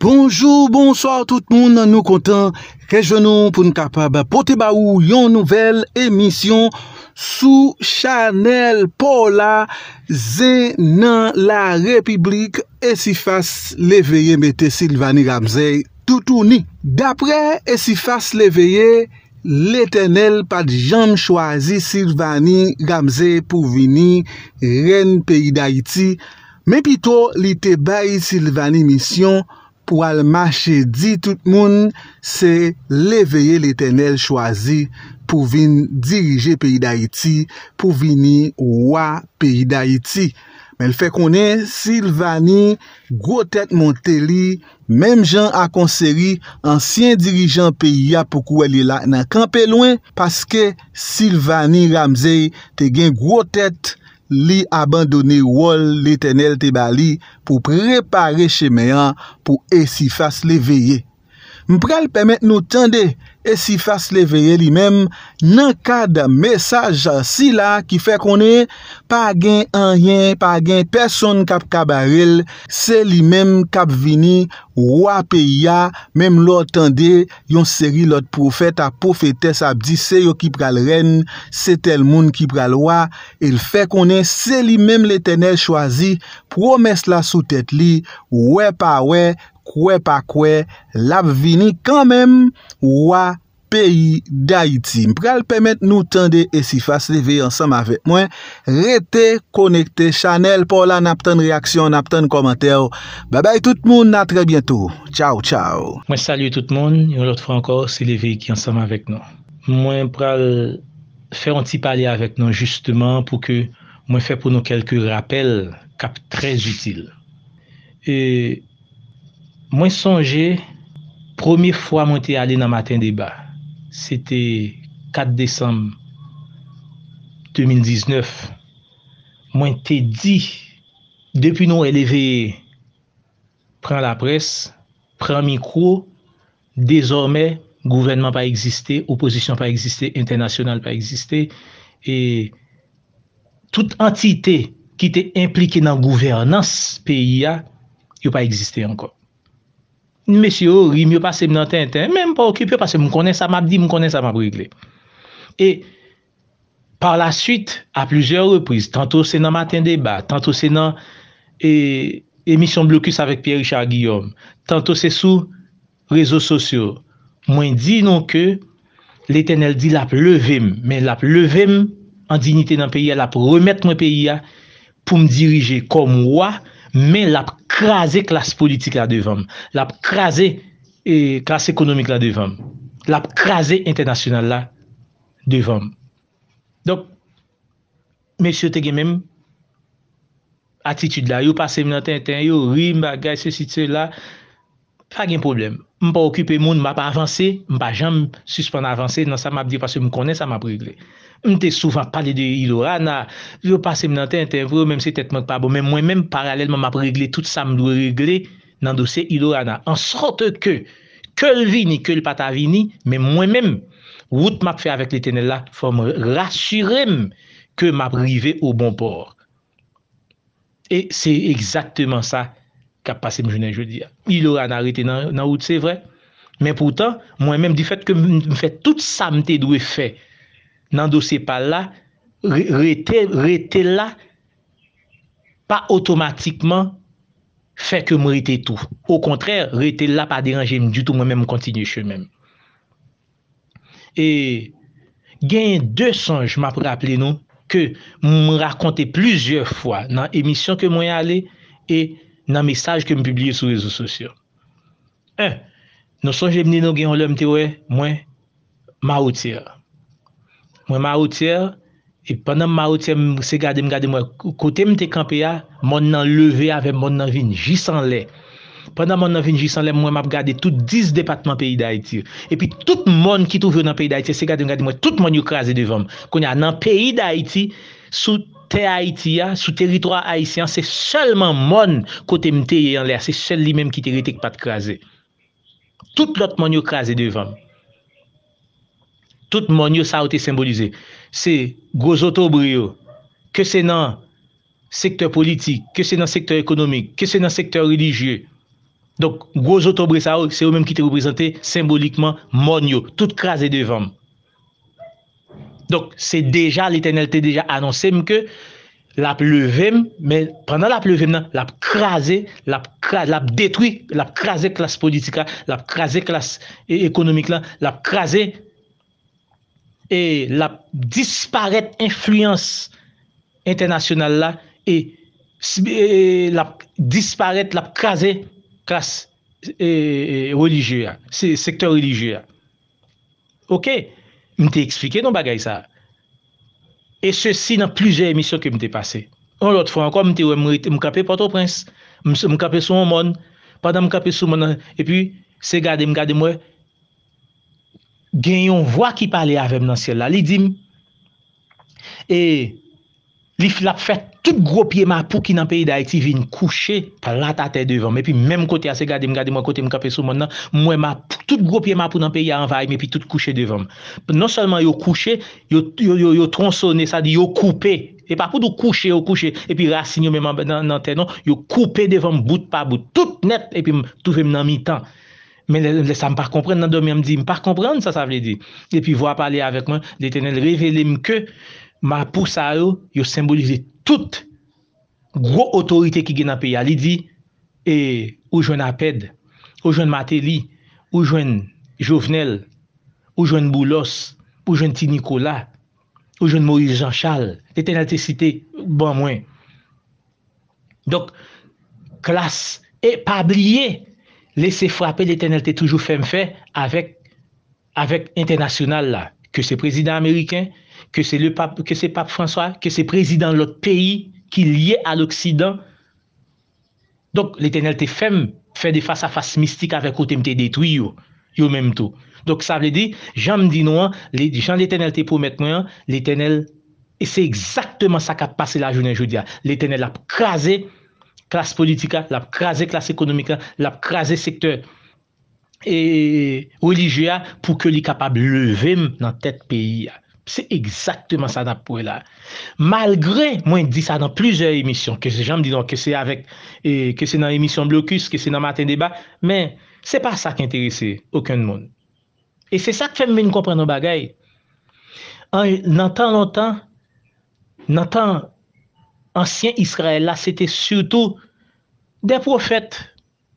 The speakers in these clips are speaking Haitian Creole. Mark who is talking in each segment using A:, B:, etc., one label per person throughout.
A: Bonjou, bonsoir tout moun nan nou kontan, rejwenon pou n'kapab pote ba ou yon nouvel emisyon sou chanel pola zè nan la republik esifas leveye mète Silvani Ramzey toutouni. Dapre esifas leveye, letenel pat jan chwazi Silvani Ramzey pou vini ren peyi da iti, me pito li te bayi Silvani misyon pou al mache di tout moun se leveye le tenel chwazi pou vin dirije peyi da iti, pou vini wwa peyi da iti. Men l fe konen Silvani, gwo tet monteli, menm jan akonseri ansyen dirijan peyi ya pou kou el ila nan kampe lwen, paske Silvani Ramze te gen gwo tet, li abandone wol li tenel te bali pou prepare che meyan pou esifas li veye. Mpral pemet nou tende E si fase le veye li mem, nan ka da mesaj an si la ki fe konen, pa gen an yen, pa gen person kap kabarel, se li mem kap vini, wap e ya, mem lo tande yon seri lot profet apofetes abdi se yo ki pral ren, se tel moun ki pral wap, el fe konen se li mem le tene choazi, peyi d'Haiti. Mpral pemet nou tende e si fase le veyi ansam avek mwen rete konekte chanel pou la napten reaksyon napten komenter. Babay tout moun, natre bientou. Tchao, tchao.
B: Mwen salye tout moun, yon lot franko, se le veyi ki ansam avek nou. Mwen pral fe yon tip ale avek nou justman pou ke mwen fe pou nou kelke rappel kap trez util. E mwen sonje promi fwa mwen te ale na maten deba Sete 4 Desem, 2019, mwen te di, depi nou eleve, pran la pres, pran mikro, dezorme, gouvenman pa existe, oposisyon pa existe, internasyonal pa existe, et tout entite ki te implike nan gouvenans PIA, yo pa existe ankon. Mèsyo, oh, ri myo pasèm nan tèntèm, mèm pa okipyo pasèm, moun konè sa mabdi, moun konè sa mabriglè. E, par la suite, a plujèr reprise, tantò se nan matin debat, tantò se nan emisyon blokus avèk Pierre-Richard Guillaume, tantò se sou rezo sosyo, mwen di non ke l'Etenel di lap levèm, mè lap levèm an dignite nan peyi a, lap remèt mwen peyi a pou m dirije kom wòa, men l ap kraze klas politik la devanm, l ap kraze klas ekonomik la devanm, l ap kraze internasyonal la devanm. Donk, mensyo tege menm, atitude la, yo pase men an ten ten, yo rim bagay se sitye la, Fa gen problem, m pa okipe moun, m pa avanse, m pa janm suspan avanse nan sa m ap di pa se m konen sa m ap regle. M te souvan pale de ilorana, jou pa se m nan te entevro, menm se tetman pa bon, menm mwen menm paralelman m ap regle, tout sa m lou regle nan dosye ilorana. An sote ke, ke l vini, ke l patavini, menm mwen menm, wout m ap fe avèk l etenel la, fò m rasyurem ke m ap rive ou bon por. E se exakteman sa. kap pase m jounen joudi. I loura nan rete nan wout, se vre. Men poutan, mwen menm di fet ke m fet tout samte dwe fe nan dos se pal la, rete la pa otomatikman fe ke m rete tou. Ou kontrè, rete la pa deranje m di tou mwen menm kontinye chou menm. E gen de sonj non, m ap rappele nou, ke m m rakonte plizye fwa nan emisyon ke mwen y ale, e nan mesaj ke m publye sou rezo sosyo. Eh, nou son jemni nou gen yon lèm te we, mwen, maoutiè. Mwen maoutiè, e pwennan maoutiè m se gade m gade m we, kote m te kampe ya, moun nan leve avè m moun nan vin jisan lè. Pwennan m moun nan vin jisan lè, mwen m ap gade tout 10 depatman peyi da iti. E pi tout moun ki touve nan peyi da iti, se gade m gade m we, tout moun yu kaze devom. Kon ya nan peyi da iti, sou, Te Haitia, sou teritroi Haitian, se selman moun kote mte yon lè, se sel li mèm ki te ritek pat krasè. Tout lot moun yo krasè devan. Tout moun yo sa ou te symbolize. Se gozo tobre yo, ke se nan sektor politik, ke se nan sektor ekonomik, ke se nan sektor religye. Donk gozo tobre sa ou, se yo mèm ki te represente symbolikman moun yo, tout krasè devan moun. Donk, se deja, l'Eternel te deja annonsem ke la plevem, men, pandan la plevem nan, la krasi, la krasi, la detwi, la krasi klas politika, la krasi klas ekonomik lan, la krasi, e la disparet influans internasyonal la, e la disparet, la krasi klas religiou, sektor religiou. Ok? M te eksplike nou bagay sa. E se si nan pluje emisyon ke m te pase. An lot fwa anko, m te we mwite, m kape pato prins. M kape sou moun. Padan m kape sou moun. E pi, se gade m gade mwe. Gen yon vwa ki pale avem nan siel la. Li dim. E... li flap fè tout gro pye mapou ki nan peyi da ek si vin kouche, pa la ta te devan, epi mèm kote a se gade m, gade m wakote m kapè sou moun nan, mwen mapou, tout gro pye mapou nan peyi a anvay, mèpi tout kouche devan. Non solman yo kouche, yo tronsone sa di yo koupe, epi apou do kouche, yo kouche, epi rasin yo mèman nan tenon, yo koupe non, devan bout pa bout, tout net, epi m toufèm nan mi tan. Mè lè sa m par kompren nan domèm di, m par kompren sa sa vle di. Epi vwa pale avèk m, lè tenè l Ma pou sa yo, yo sembolize tout gwo otorite ki gen an pe ya. Li di, e, ou jwen Apèd, ou jwen Matéli, ou jwen Jouvenel, ou jwen Boulos, ou jwen Ti-Nikola, ou jwen Maurice Jean-Charles, etenelté site, bon mwen. Dok, klas, e pa bliye, lese frape l'etenelté toujou femfe avèk avèk internasyonal la. Ke se prezident amériken, ke se pape François, ke se prezident l'ot peyi ki liye a l'Oksidan. Donk, l'Etenel te fem, fe de fasa fasa mistik avèk kote mte detwi yo, yo mèm tou. Donk, sa vle di, jan mdi nouan, jan l'Etenel te pou mèt nouan, l'Etenel, e se eksakteman sa ka pase la jounen joudia. L'Etenel ap krasè, klas politika, l'ap krasè klas ekonomika, l'ap krasè sektèr e olijia pou ke li kapab levèm nan tèt peyi ya. Se ekzaktman sa nan pou e la. Malgre, mwen di sa nan plize emisyon, ke se janm di don, ke se nan emisyon blokus, ke se nan matin debat, men se pa sa ki enterese, auken moun. E se sa ki fèm mwen nou kompren nou bagay. An, nan tan lontan, nan tan ansyen Israel, la se te surtout, de profet,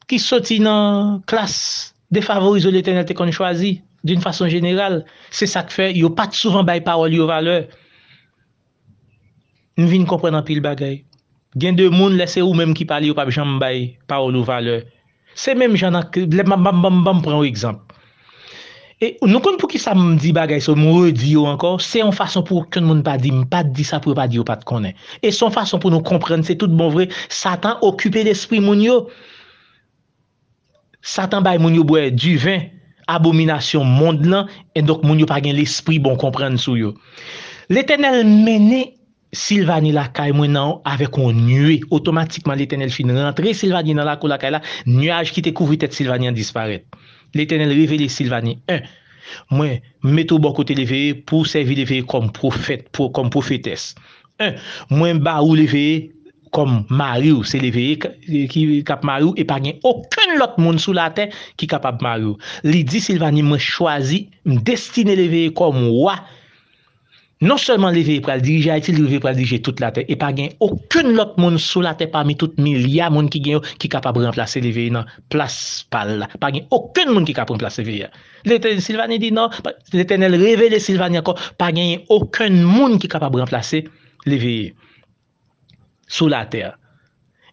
B: ki soti nan klas, de favori zol etenelte kon chwazi. D'un fason general, se sa k fe, yo pat souvan bayi parol yo valeur. Nou vin kompren an pil bagay. Gen de moun lese ou menm ki pali yo pap jan bayi parol yo valeur. Se menm jan an, blèm mam bam bam pran ou ekzamp. E nou kon pou ki sa m di bagay so m wè di yo ankon, se an fason pou kèn moun pa di, m pat di sa pou pa di yo pat konen. E son fason pou nou kompren, se tout bon vre, Satan okupè l'esprit moun yo. Satan bayi moun yo bwe, divin. abominasyon mond lan, en dok moun yo par gen l'espri bon komprenn sou yo. L'Etenel mene Silvani lakay mwen nan avè kon nyue, otomatikman l'Etenel fin nan rentre Silvani nan lakou lakay la, nyaj ki te kouvri tèt Silvani an disparet. L'Etenel revele Silvani, mwen metou bokote levee pou sevi levee kom profètes. Mwen ba ou levee, Kom Marou, se leveye ki kap Marou, e pa gen okun lot moun sou la te ki kapap Marou. Li di Sylvani mwen chwazi, mdestine leveye kom wwa. Non seulement leveye pral dirije a iti, leveye pral dirije tout la te, e pa gen okun lot moun sou la te parmi tout mylia moun ki gen yo ki kapap renplase leveye nan. Plas pal la. Pa gen okun moun ki kapap renplase leveye. Le ten Sylvani di nan, le ten el revele Sylvani akon, pa gen okun moun ki kapap renplase leveye. sou la ter.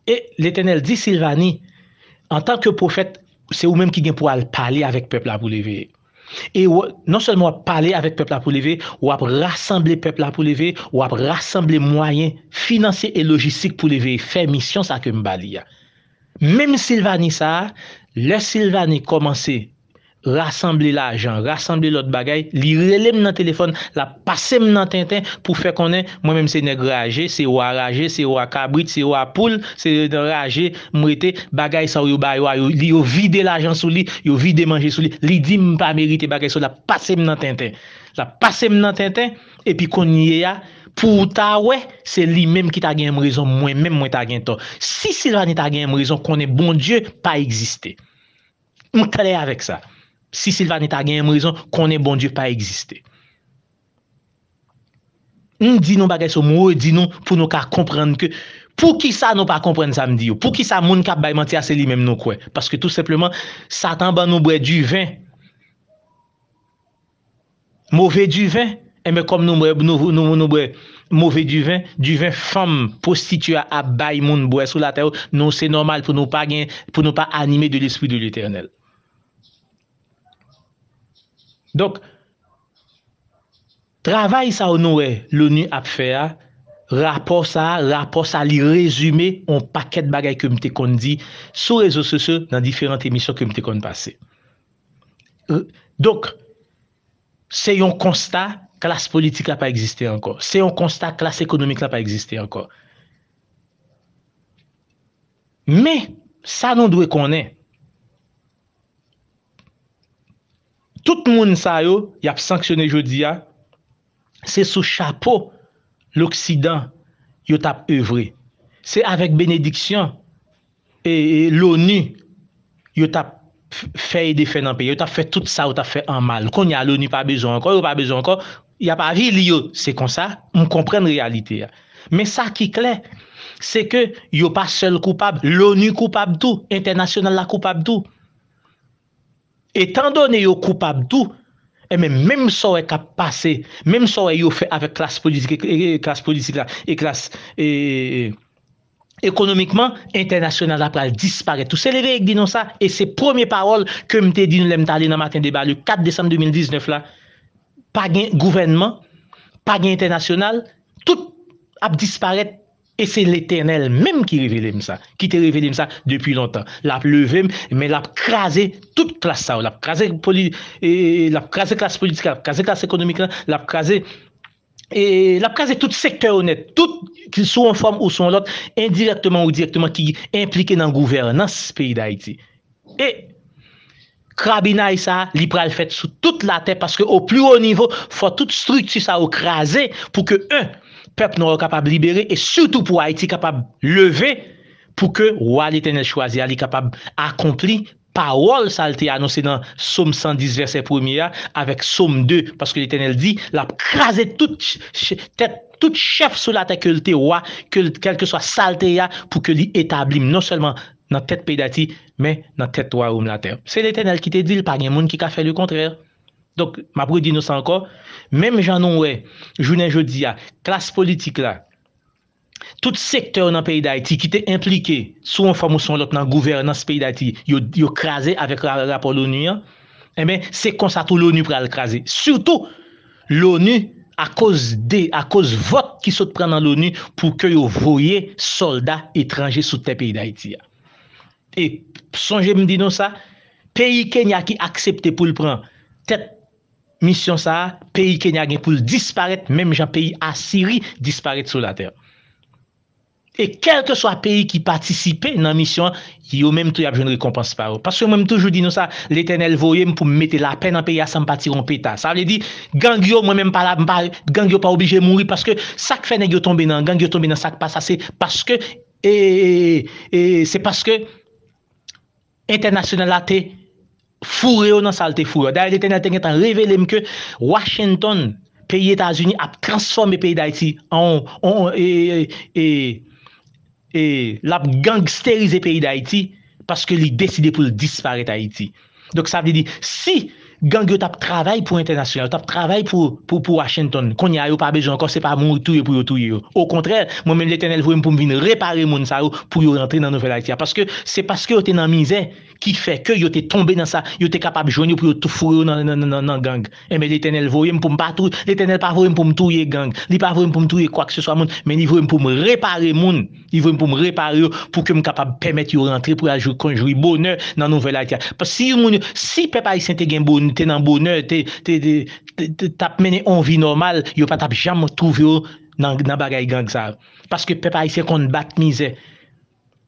B: Et l'Etenel di Silvani, en tanke profet, se ou menm ki gen pou al pali avek pepla pou leve. E ou, non selman wap pali avek pepla pou leve, wap rassemble pepla pou leve, wap rassemble mwayen finansye e logistik pou leve, fe misyon sa ke mbali. Menm Silvani sa, le Silvani komanse rassemble la ajan, rassemble lot bagay, li relem nan telefon, la pasem nan ten ten, pou fe konnen, mwen mwen se neg reage, se waa reage, se waa kabrit, se waa poul, se waa reage, mwen te bagay sa wou baywa, li yo vide la ajan sou li, yo vide manje sou li, li di mpa merite bagay sou la pasem nan ten ten. La pasem nan ten ten, epi konye ya, pou ta we, se li mwen ki ta gen mwen rezon, mwen mwen mwen ta gen ton. Si silvanit ta gen mwen rezon, konnen bon die, pa existe. Mwen talen avèk sa. Si Sylvani ta gen yon mou rezon, konen bon diyo pa egziste. Un di nou bagay sou mou, di nou pou nou ka komprende ke, pou ki sa nou pa komprende sa mdi yo, pou ki sa moun ka baymantia se li menm nou kwen. Paske tout sepleman, satan ban nou bwe du vin. Mouve du vin, eme kom nou mou nou bwe du vin, du vin fom postitua a baymoun bwe sou la teyo, nou se normal pou nou pa anime de l'esprit de l'Eternel. Donk, travay sa ou nouè l'ONU ap fè a, rapò sa, rapò sa li rezume an pakèd bagay kèm tè kon di, sou rezo sosyo nan diferant emisyon kèm tè kon pase. Euh, donk, se yon konsta, klas politik la pa egziste ankon. Se yon konsta, klas ekonomik la pa egziste ankon. Men, sa nou dwe konen, Tout moun sa yo, yap sanksyone jodi ya, se sou chapo l'Oksidan, yo tap evre. Se avek benediksyon, e, e l'ONU, yo tap fey defen an pe, yo tap fey tout sa, yo tap fey an mal. Kon ya l'ONU pa bezon an kon, yo pa bezon an kon, ya pa vil yo, se kon sa, moun kompren realite ya. Men sa ki kle, se ke yo pa sel koupab, l'ONU koupab tou, internasyonal la koupab tou. Etan don yo koupap dou, e mèm sou ek ap pase, mèm sou yo fe avèk klas politik, e, e, klas politik la, ek klas ekonomikman, internasyonal ap la, disparè. Tou se leve ek di nou sa, e se promye parol, ke mte di nou lem tali nan matin deba, le 4 désem 2019 la, pagin gouvenman, pagin internasyonal, tout ap disparè, ap disparè, E se l'éternel mèm ki rivele msa, ki te rivele msa depi lontan. La ap leve m, men la ap kraze tout klas sa ou, la ap kraze klas politika, la ap kraze klas ekonomika, la ap kraze tout sektèr ou net, tout ki sou en form ou son lot, indirektman ou direktman ki implike nan gouvernansi peyi d'Haïti. E, krabina y sa, lipral fèt sou tout la tè, paske ou pli ou nivou, fwa tout struti sa ou kraze, pou ke un, pep nou a kapab libere, e soutou pou a iti kapab leve, pou ke wale tenel chwazi a li kapab akompli, pa wol salte a, nou se nan som 110 verse 1 ya, avek som 2, paske le tenel di, la kraset tout chef sou la non te ke lte wale, kelke swa salte ya, pou ke li etablim, non selman nan tet pe dati, men nan tet wale oum la ter. Se le tenel ki te dil, pa nye moun ki ka fe le kontrer. Donk, m apre di nou san kon, menm jan nou we, jounen jodi ya, klas politik la, eh tout sektor nan peyi da iti ki te implike, sou an famouson lot nan gouvernan se peyi da iti, yo krasi avek la rapor l'ONU ya, se konsa tou l'ONU pral krasi. Soutou, l'ONU, a koz de, a koz vot ki sot pran nan l'ONU pou ke yo voye solda etranje sou te peyi da iti ya. E, son jem di nou sa, peyi ken ya ki aksepte pou l'pran, tet Misyon sa, peyi Kenya gen pou disparèt, mèm jan peyi Asiri disparèt sou la ter. E kelke so a peyi ki patisipe nan misyon, yo mèm tou yap joun rekompans pa ou. Paske mèm tou joun di nou sa, l'eternel voyem pou mète la pen nan peyi asan patiron peta. Sa wè di, gangyo mwen mèm pa la mbar, gangyo pa oblije mouri, paske sak fène gyo tombe nan, gangyo tombe nan sak pasase, paske, eee, eee, eee, se paske, e, e, e, internasyonel la te, eee, fure yo nan salte fure. Da, l'Etenel ten gen tan revelem ke Washington, peye Etasuni, ap transforme peye d'Aiti an, an, e, e, e, l'ap gangsterize peye d'Aiti, paske li deside pou l'disparite Aiti. Dok sa vli di, si gangyo tap travay pou internasyonel, tap travay pou Washington, kon ya yo pa bejan, kon se pa moun tou yo pou yo tou yo. Ou kontrel, moun men l'Etenel vwem pou mvin repare moun sa yo pou yo rentre nan nouvel Aiti. A, paske, se paske yo ten nan mizè, Ki fè kè yo te tombe nan sa, yo te kapab joun yo pou yo toufou yo nan gang. E mè li tenel voye m pou m patou, li tenel pa voye m pou m touye gang. Li pa voye m pou m touye kwa kse swa moun, men li voye m pou m repare moun. Li voye m pou m repare yo pou ke m kapab pemet yo rentre pou ajo konjoui boner nan nouvelaytya. Pas si yo moun yo, si pepa isen te gen boner, te nan boner, te tap mène onvi normal, yo pa tap jam m touvi yo nan bagay gang sa. Pas ke pepa isen kon batmize.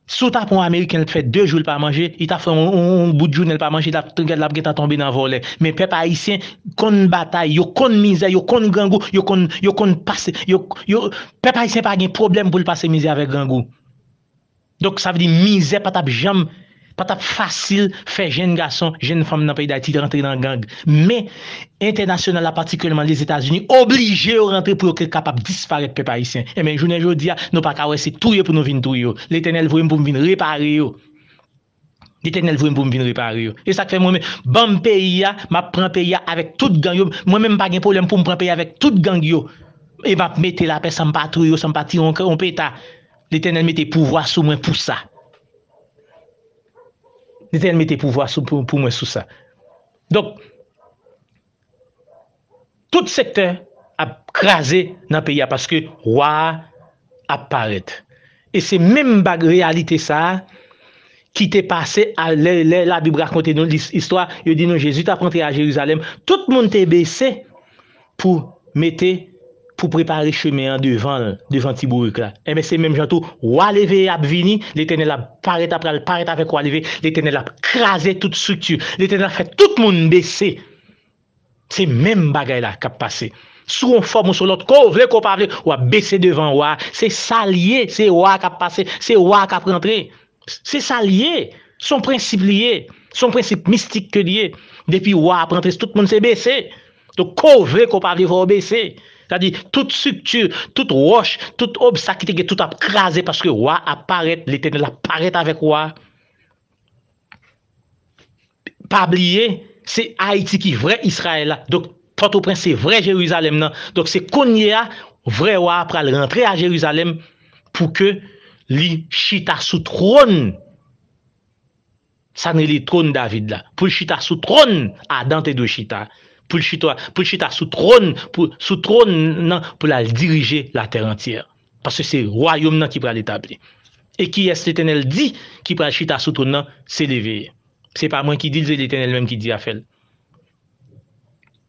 B: Souta pou an Ameriken lp fè 2 joul pa manje, ita fè 1 bout joun lp pa manje, ita tringèd lap gen ta tombi nan volè. Men pepe Aisyen kon batay, yo kon mizè, yo kon gangou, yo kon pase, pepe Aisyen pa gen problem pou lp pase mizè avèk gangou. Dok sa vdi mizè patap jèm Patap fasil fe jen gason, jen fom nan paye da iti rentre nan gang. Men, internasyonala, patikuleman, les Etats-Unis, oblige eh yo rentre pou yo ke kapap disfaret pe Parisien. E men, jounen jodi ya, nou pa kawese tou yo pou nou vin tou yo. Le tenel vwoyen pou m vin repare yo. Le tenel vwoyen pou m vin repare yo. E sak fe mwen men, ban paye ya, map pran paye ya avèk tout gang yo. Mwen men mpa gen pou lèm pou m pran paye ya avèk tout gang yo. E map mette la pe san patou yo, san pati yon kè, yon peta. Le tenel mette pou vwa sou mwen pou sa. Ni ten mette pou mwen sou sa. Donk, tout sektè ap krasè nan peya paske wà ap paret. E se men bag realite sa ki te pase a lè lè la bi brakonte nou l'histoire, yo di nou Jésus ta prantè a Jérusalem, tout moun te bese pou mette pou prepare cheme an devan, devan tibou rik la. E eh mese mèm jantou, waleve ap vini, létene la paret ap pral, paret avek waleve, létene la krasè tout struktur, létene la fè tout moun bese, se mèm bagay la kap pase. Sou moun fòm ou sou lòt, kò vle, kò pavle, wap bese devan wap, se salye, se wap kap pase, se wap kap rentre, se salye, son prinsip liye, son prinsip mistik liye, depi wap rentre, se tout moun se bese, to kò vle, kò pavle, wap bese, Sa di, tout suktur, tout wosh, tout ob sakite ge, tout ap kraser, paske wwa ap paret, le tenel ap paret avèk wwa. Pabliye, se Haiti ki vre Israel la, dok, poto pren se vre Jeruzalem nan, dok se konye a vre wwa ap pral rentre a Jeruzalem, pou ke li chita sou tron. Sa ne li tron David la, pou chita sou tron a dante de chita. pou l chita sou troun nan pou la dirije la ter entyer. Pase se royoum nan ki pral etabli. E ki es l etenel di ki pral chita sou troun nan, se leveye. Se pa mwen ki dil, se l etenel menm ki di a fel.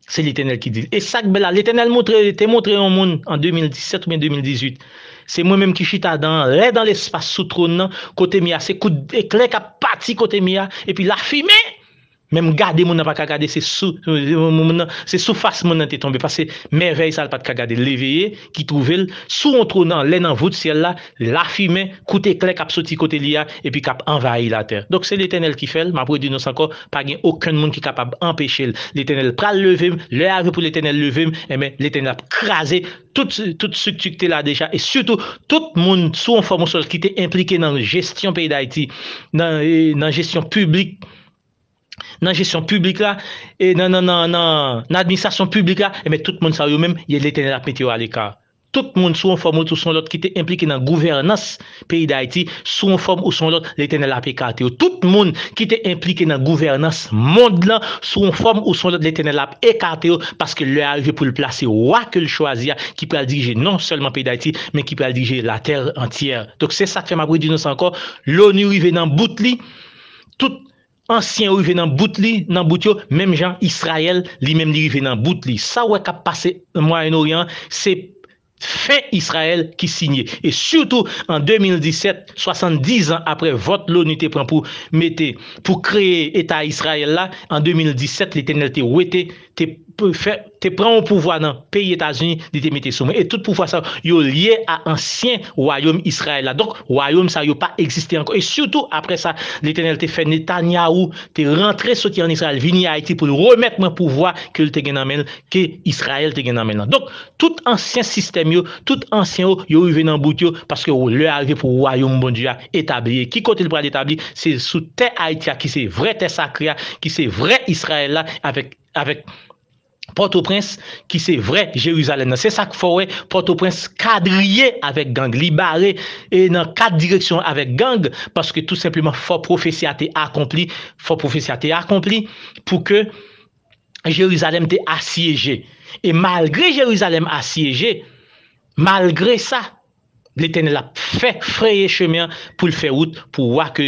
B: Se l etenel ki dil. E sak be la, l etenel te montre yon moun en 2017 ou en 2018. Se mwen menm ki chita nan, rey dan l espas sou troun nan, kote miya, se kou deklek a pati kote miya, e pi la fimey, Mem gade moun nan pa kagade euh, se soufas moun nan te tombe. Pase merveil sal pat kagade leveye ki trouvel. Sou an trounan len an vout siel la. La fime koute kle kap soti kote liya. E pi kap anvayi la ter. Dok se l'Etenel ki fel. Mabwè di nou san ko. Pa gen okoun moun ki kap ap empèche l'Etenel. Pral levim. Le agri pou l'Etenel levim. Emen l'Etenel ap krasi. Tout siktik te la deja. Et surtout tout moun sou an formousol ki te implike nan gestyon paye d'Haiti. Nan gestyon publik. nan jesyon publik la, nan administasyon publik la, e men tout moun sa yo men, yè l'Etenelap Meteor alika. Tout moun sou moun form ou sou son lot ki te implike nan gouvernance peyi da Haiti, sou moun form ou son lot l'Etenelap ekate yo. Tout moun ki te implike nan gouvernance moun lan, sou moun form ou son lot l'Etenelap ekate yo, paske lè arive pou l'plase wak l'choazia ki pre al dirije non seulement peyi da Haiti, men ki pre al dirije la ter entier. Tok se sa te fè magwe dinos anko, l'ONU yve nan bout li, tout, ansyen rive nan bout li nan bout yo, menm jan Israel li menm li rive nan bout li. Sa wak ap pase Mwayen Oryan, se fe Israel ki sinye. Et surtout en 2017, 70 an apre vote l'onite pran pou mette, pou kreye etat Israel la, en 2017, l'eternalite wete, te pasi. te pren ou pouvoi nan peyi Etasuni di te mette soume. Et tout pouvoi sa yo liye a ansyen wayoum Israel la. Donk, wayoum sa yo pa eksiste anko. Et surtout, apre sa, l'Eternel te fè Netanyahu, te rentre soti an Israel, vini a Haiti pou nou remet mwen pouvoi ke Israel te genanmen la. Donk, tout ansyen sistem yo, tout ansyen yo, yo yu venan bout yo paske yo le ave pou wayoum bondu ya etabli. Et ki kote le brade etabli, se sou te Haiti ya, ki se vre te sakri ya, ki se vre Israel la, avèk Port-au-Prince ki se vre, Jeruzalem nan se sak fowe, Port-au-Prince kadriye avek gang, libare, e nan kat direksyon avek gang, paske tout sepleman fò profesi a te akompli, fò profesi a te akompli pou ke Jeruzalem te asyeje. E malgre Jeruzalem asyeje, malgre sa, l'Etene la fè freyè chemyan pou l'fè wout pou wak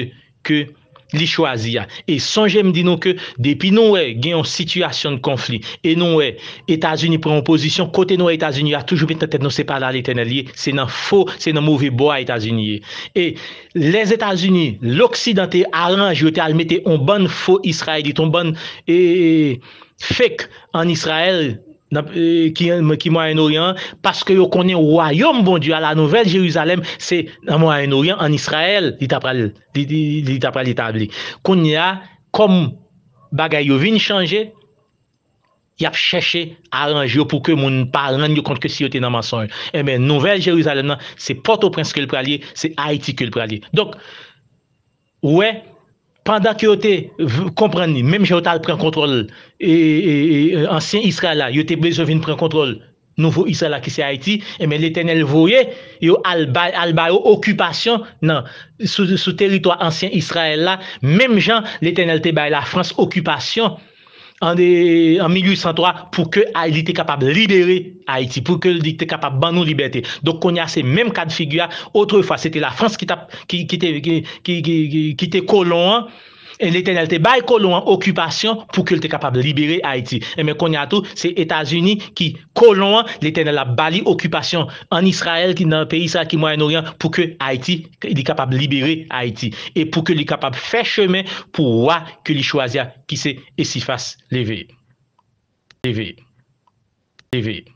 B: ke... li chwaziya. E son jem di nou ke depi nou e genyon situasyon konflik. E nou e, Etats-Unis pren oposisyon, kote nou e Etats-Unis a toujou metan tet nou se pala le tenelye. Se nan fow, se nan mouvi bo a Etats-Unis. Non, e les Etats-Unis, l'Oksidante aranj yo te almete on ban fow Israelite, on ban fèk an Israelite. E, ki mwa en oryan, paske yo konen woyom bon diwa la nouvel Jeruzalem, se mwa en oryan, an Israel, li tapra li tabli. Kon ya, kom bagay yo vin chanje, yap cheshe aranj yo pou ke moun palan yo kont ke si yo tena masonj. E men nouvel Jeruzalem nan, se Port-au-Prince ke l pralye, se Haiti ke l pralye. Dok, wè, wè, pandak yo te kompren ni, mem jè yo tal pren kontrol, euh, ansyen Israel la, yo te plezo vin pren kontrol, nouvo Israel la ki se Haiti, e eh men l'Etenel voye, yo al bayo okupasyon, nan, sou teritoi ansyen Israel la, mem jan l'Etenel te bay la, France okupasyon, en 1803, pou ke a il ite kapab libere Haiti, pou ke il ite kapab ban nou liberté. Donk kon ya se menm ka de figu ya, autrefwa, se te la France ki te kolon an, E lè tenè lè te bay kolouan okupasyon pou ke lè te kapab libere Haiti. E men konye atou, se Etats-Unis ki kolouan lè tenè la bali okupasyon an Israel ki nan pe Israel ki Moyen-Orient pou ke Haiti, li kapab libere Haiti. E pou ke li kapab fè chèmen pou wa ke li chwazia ki se esifas leveye. Leveye. Leveye.